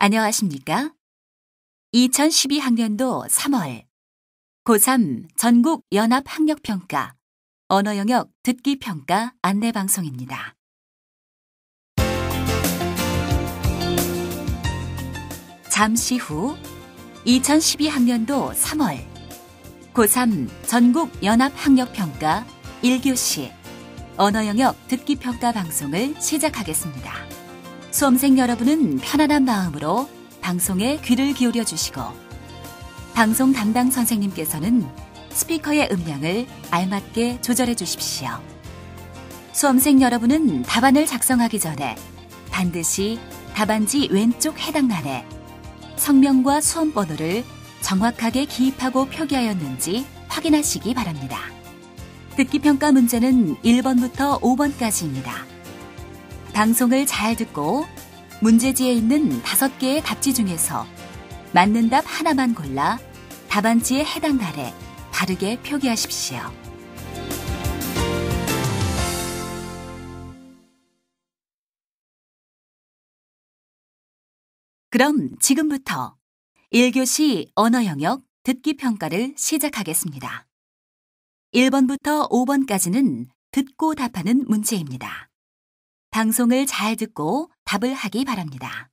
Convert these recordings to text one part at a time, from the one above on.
안녕하십니까? 2012학년도 3월 고3 전국 연합 학력 평가 언어 영역 듣기 평가 안내 방송입니다. 잠시 후 2012학년도 3월 고3 전국 연합 학력 평가 1교시 언어 영역 듣기 평가 방송을 시작하겠습니다. 수험생 여러분은 편안한 마음으로 방송에 귀를 기울여 주시고 방송 담당 선생님께서는 스피커의 음량을 알맞게 조절해 주십시오. 수험생 여러분은 답안을 작성하기 전에 반드시 답안지 왼쪽 해당란에 성명과 수험 번호를 정확하게 기입하고 표기하였는지 확인하시기 바랍니다. 듣기 평가 문제는 1번부터 5번까지입니다. 방송을 잘 듣고 문제지에 있는 다섯 개의 답지 중에서 맞는 답 하나만 골라 답안지에 해당 날에 바르게 표기하십시오. 그럼 지금부터 1교시 언어 영역 듣기 평가를 시작하겠습니다. 1번부터 5번까지는 듣고 답하는 문제입니다. 방송을 잘 듣고 답을 하기 바랍니다.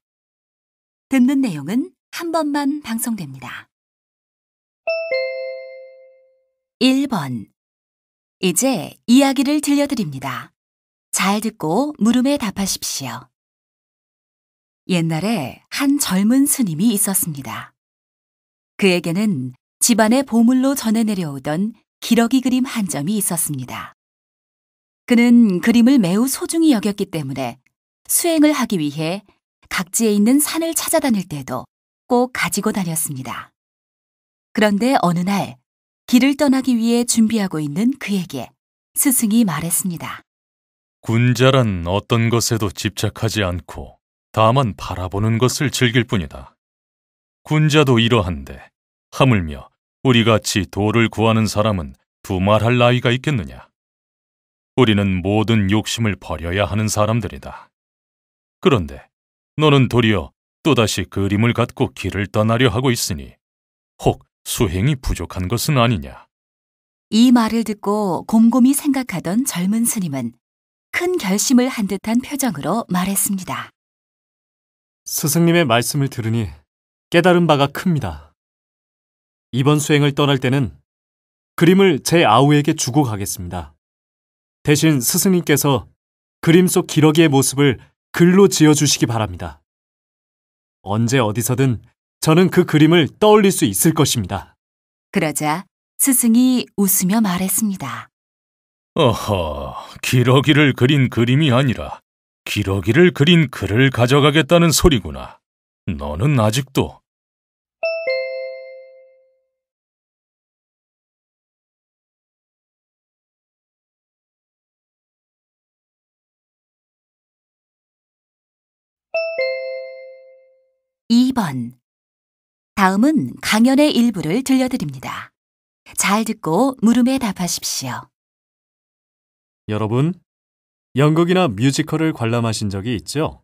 듣는 내용은 한 번만 방송됩니다. 1번. 이제 이야기를 들려드립니다. 잘 듣고 물음에 답하십시오. 옛날에 한 젊은 스님이 있었습니다. 그에게는 집안의 보물로 전해 내려오던 기러기 그림 한 점이 있었습니다. 그는 그림을 매우 소중히 여겼기 때문에 수행을 하기 위해 각지에 있는 산을 찾아다닐 때도 꼭 가지고 다녔습니다. 그런데 어느 날 길을 떠나기 위해 준비하고 있는 그에게 스승이 말했습니다. 군자란 어떤 것에도 집착하지 않고 다만 바라보는 것을 즐길 뿐이다. 군자도 이러한데 하물며 우리 같이 도를 구하는 사람은 두말할 나이가 있겠느냐. 우리는 모든 욕심을 버려야 하는 사람들이다. 그런데 너는 도리어 또다시 그림을 갖고 길을 떠나려 하고 있으니 혹 수행이 부족한 것은 아니냐. 이 말을 듣고 곰곰이 생각하던 젊은 스님은 큰 결심을 한 듯한 표정으로 말했습니다. 스승님의 말씀을 들으니 깨달은 바가 큽니다. 이번 수행을 떠날 때는 그림을 제 아우에게 주고 가겠습니다. 대신 스승님께서 그림 속 기러기의 모습을 글로 지어주시기 바랍니다. 언제 어디서든 저는 그 그림을 떠올릴 수 있을 것입니다. 그러자 스승이 웃으며 말했습니다. 어허, 기러기를 그린 그림이 아니라 기러기를 그린 글을 가져가겠다는 소리구나. 너는 아직도 2번. 다음은 강연의 일부를 들려드립니다. 잘 듣고 물음에 답하십시오. 여러분, 연극이나 뮤지컬을 관람하신 적이 있죠?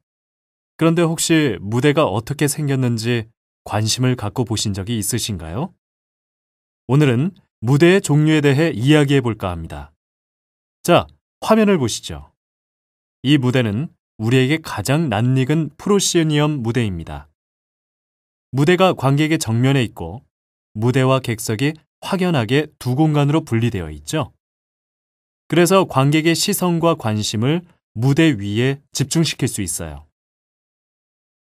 그런데 혹시 무대가 어떻게 생겼는지 관심을 갖고 보신 적이 있으신가요? 오늘은 무대의 종류에 대해 이야기해 볼까 합니다. 자, 화면을 보시죠. 이 무대는 우리에게 가장 낯익은 프로시니엄 무대입니다. 무대가 관객의 정면에 있고 무대와 객석이 확연하게 두 공간으로 분리되어 있죠. 그래서 관객의 시선과 관심을 무대 위에 집중시킬 수 있어요.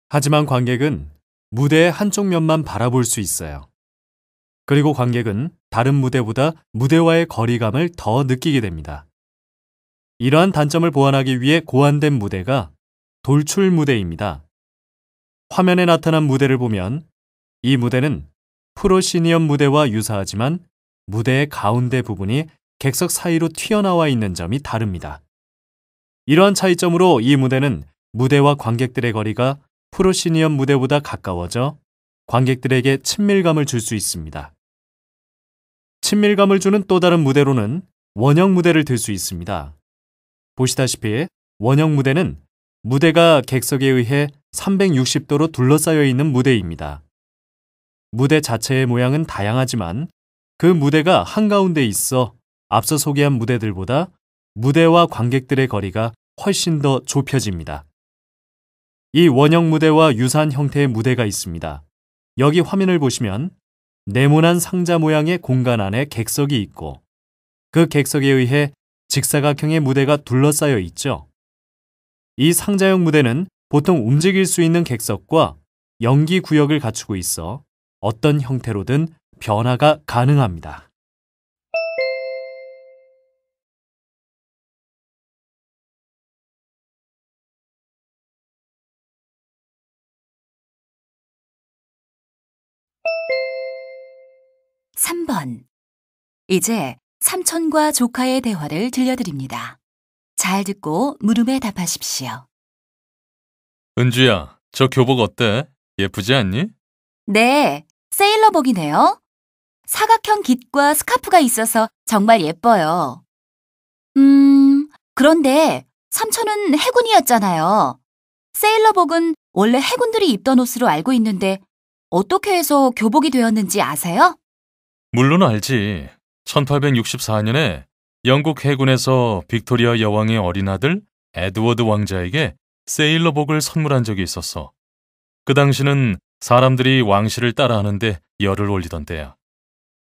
하지만 관객은 무대의 한쪽 면만 바라볼 수 있어요. 그리고 관객은 다른 무대보다 무대와의 거리감을 더 느끼게 됩니다. 이러한 단점을 보완하기 위해 고안된 무대가 돌출 무대입니다. 화면에 나타난 무대를 보면 이 무대는 프로시니엄 무대와 유사하지만 무대의 가운데 부분이 객석 사이로 튀어나와 있는 점이 다릅니다. 이러한 차이점으로 이 무대는 무대와 관객들의 거리가 프로시니엄 무대보다 가까워져 관객들에게 친밀감을 줄 수 있습니다. 친밀감을 주는 또 다른 무대로는 원형 무대를 들 수 있습니다. 보시다시피 원형 무대는 무대가 객석에 의해 360도로 둘러싸여 있는 무대입니다. 무대 자체의 모양은 다양하지만 그 무대가 한가운데 있어 앞서 소개한 무대들보다 무대와 관객들의 거리가 훨씬 더 좁혀집니다. 이 원형 무대와 유사한 형태의 무대가 있습니다. 여기 화면을 보시면 네모난 상자 모양의 공간 안에 객석이 있고 그 객석에 의해 직사각형의 무대가 둘러싸여 있죠. 이 상자형 무대는 보통 움직일 수 있는 객석과 연기 구역을 갖추고 있어 어떤 형태로든 변화가 가능합니다. (3번) 이제 삼촌과 조카의 대화를 들려드립니다. 잘 듣고 물음에 답하십시오. 은주야, 저 교복 어때? 예쁘지 않니? 네, 세일러복이네요. 사각형 깃과 스카프가 있어서 정말 예뻐요. 음, 그런데 삼촌은 해군이었잖아요. 세일러복은 원래 해군들이 입던 옷으로 알고 있는데 어떻게 해서 교복이 되었는지 아세요? 물론 알지. 1864년에 영국 해군에서 빅토리아 여왕의 어린 아들 에드워드 왕자에게 세일러복을 선물한 적이 있었어. 그 당시는 사람들이 왕실을 따라하는데 열을 올리던 때야.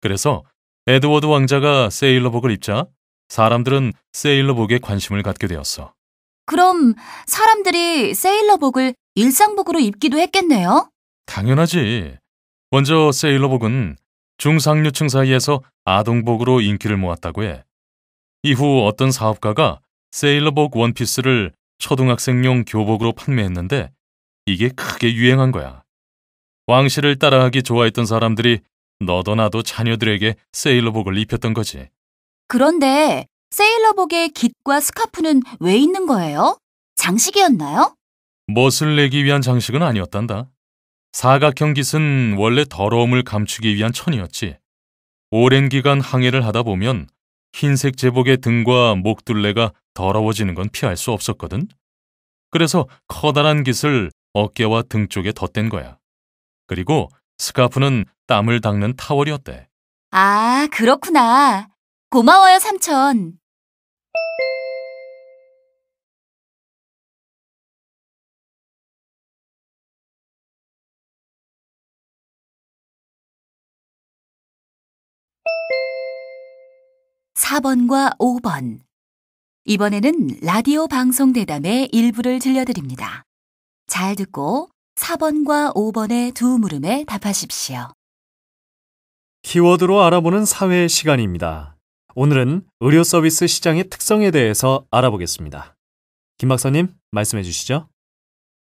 그래서 에드워드 왕자가 세일러복을 입자 사람들은 세일러복에 관심을 갖게 되었어. 그럼 사람들이 세일러복을 일상복으로 입기도 했겠네요? 당연하지. 먼저 세일러복은 중상류층 사이에서 아동복으로 인기를 모았다고 해. 이후 어떤 사업가가 세일러복 원피스를 초등학생용 교복으로 판매했는데 이게 크게 유행한 거야. 왕실을 따라하기 좋아했던 사람들이 너도 나도 자녀들에게 세일러복을 입혔던 거지. 그런데 세일러복의 깃과 스카프는 왜 있는 거예요? 장식이었나요? 멋을 내기 위한 장식은 아니었단다. 사각형 깃은 원래 더러움을 감추기 위한 천이었지. 오랜 기간 항해를 하다 보면 흰색 제복의 등과 목둘레가 더러워지는 건 피할 수 없었거든. 그래서 커다란 깃을 어깨와 등 쪽에 덧댄 거야. 그리고 스카프는 땀을 닦는 타월이었대. 아, 그렇구나. 고마워요, 삼촌. 4번과 5번. 이번에는 라디오 방송 대담의 일부를 들려드립니다. 잘 듣고 4번과 5번의 두 물음에 답하십시오. 키워드로 알아보는 사회 의 시간입니다. 오늘은 의료 서비스 시장의 특성에 대해서 알아보겠습니다. 김 박사님, 말씀해 주시죠.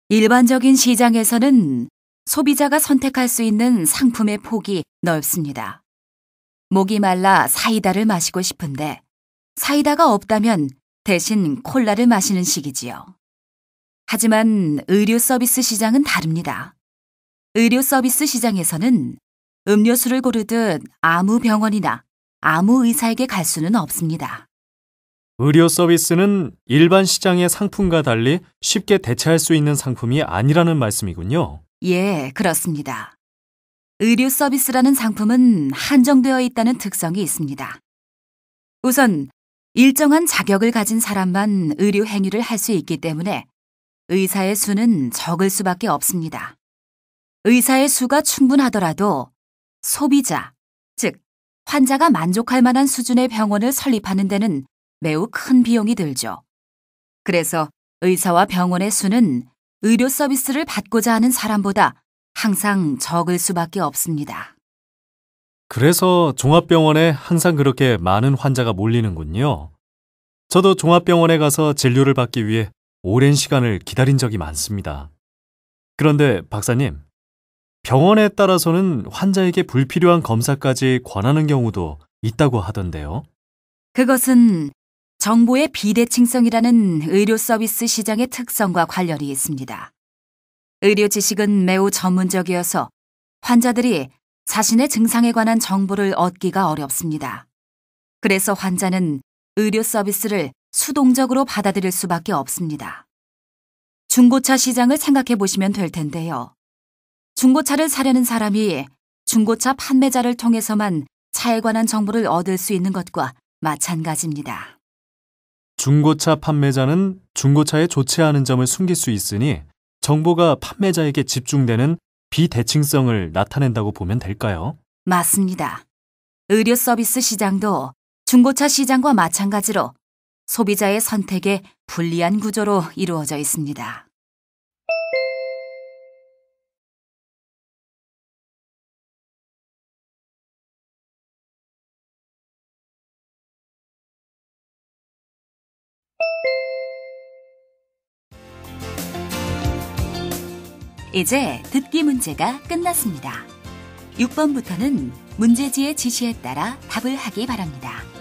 일반적인 시장에서는 소비자가 선택할 수 있는 상품의 폭이 넓습니다. 목이 말라 사이다를 마시고 싶은데 사이다가 없다면 대신 콜라를 마시는 식이지요. 하지만 의료 서비스 시장은 다릅니다. 의료 서비스 시장에서는 음료수를 고르듯 아무 병원이나 아무 의사에게 갈 수는 없습니다. 의료 서비스는 일반 시장의 상품과 달리 쉽게 대체할 수 있는 상품이 아니라는 말씀이군요. 예, 그렇습니다. 의류 서비스라는 상품은 한정되어 있다는 특성이 있습니다. 우선 일정한 자격을 가진 사람만 의료 행위를 할 수 있기 때문에 의사의 수는 적을 수밖에 없습니다. 의사의 수가 충분하더라도 소비자, 즉, 환자가 만족할 만한 수준의 병원을 설립하는 데는 매우 큰 비용이 들죠. 그래서 의사와 병원의 수는 의료 서비스를 받고자 하는 사람보다 항상 적을 수밖에 없습니다. 그래서 종합병원에 항상 그렇게 많은 환자가 몰리는군요. 저도 종합병원에 가서 진료를 받기 위해 오랜 시간을 기다린 적이 많습니다. 그런데 박사님, 병원에 따라서는 환자에게 불필요한 검사까지 권하는 경우도 있다고 하던데요. 그것은 정보의 비대칭성이라는 의료 서비스 시장의 특성과 관련이 있습니다. 의료 지식은 매우 전문적이어서 환자들이 자신의 증상에 관한 정보를 얻기가 어렵습니다. 그래서 환자는 의료 서비스를 수동적으로 받아들일 수밖에 없습니다. 중고차 시장을 생각해 보시면 될 텐데요. 중고차를 사려는 사람이 중고차 판매자를 통해서만 차에 관한 정보를 얻을 수 있는 것과 마찬가지입니다. 중고차 판매자는 중고차에 좋지 않은 점을 숨길 수 있으니 정보가 판매자에게 집중되는 비대칭성을 나타낸다고 보면 될까요? 맞습니다. 의료 서비스 시장도 중고차 시장과 마찬가지로 소비자의 선택에 불리한 구조로 이루어져 있습니다. 이제 듣기 문제가 끝났습니다. 6번부터는 문제지의 지시에 따라 답을 하기 바랍니다.